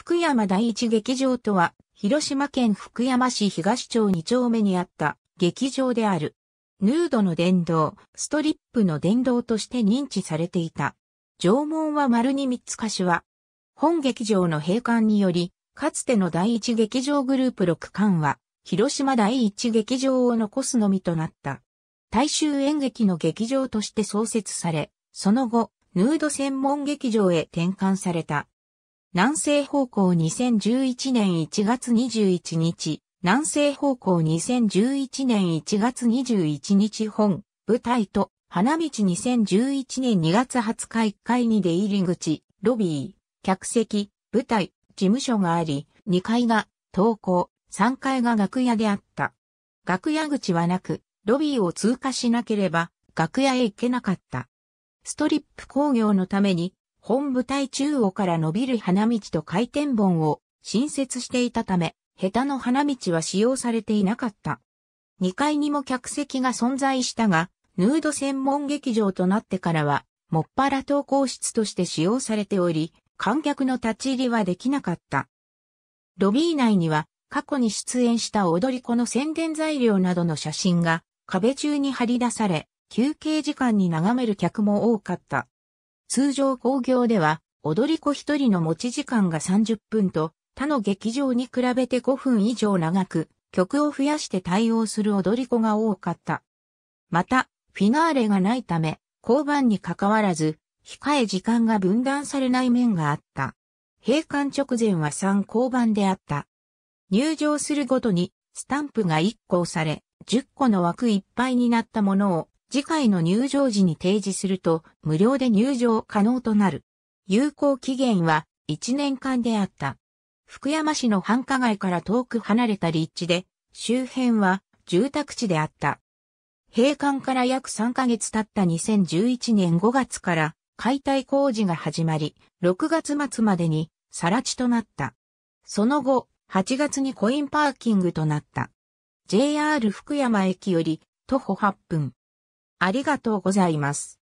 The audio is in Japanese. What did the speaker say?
福山第一劇場とは、広島県福山市東町2丁目にあった劇場である。ヌードの殿堂、ストリップの殿堂として認知されていた。縄文は丸に三つ柏。本劇場の閉館により、かつての第一劇場グループ6館は、広島第一劇場を残すのみとなった。大衆演劇の劇場として創設され、その後、ヌード専門劇場へ転換された。南西方向2011年1月21日、南西方向2011年1月21日本、舞台と、花道2011年2月20日1階に出入り口、ロビー、客席、舞台、事務所があり、2階が、投稿、3階が楽屋であった。楽屋口はなく、ロビーを通過しなければ、楽屋へ行けなかった。ストリップ工業のために、本部隊中央から伸びる花道と回転本を新設していたため、下手の花道は使用されていなかった。2階にも客席が存在したが、ヌード専門劇場となってからは、もっぱら投稿室として使用されており、観客の立ち入りはできなかった。ロビー内には、過去に出演した踊り子の宣伝材料などの写真が壁中に貼り出され、休憩時間に眺める客も多かった。通常興行では、踊り子一人の持ち時間が30分と、他の劇場に比べて5分以上長く、曲を増やして対応する踊り子が多かった。また、フィナーレがないため、交番に関わらず、控え時間が分断されない面があった。閉館直前は3交番であった。入場するごとに、スタンプが1個押され、10個の枠いっぱいになったものを次回の入場時に提示すると無料で入場可能となる。有効期限は1年間であった。福山市の繁華街から遠く離れた立地で、周辺は住宅地であった。閉館から約3ヶ月経った2011年5月から解体工事が始まり、6月末までに更地となった。その後、8月にコインパーキングとなった。JR 福山駅より徒歩8分。ありがとうございます。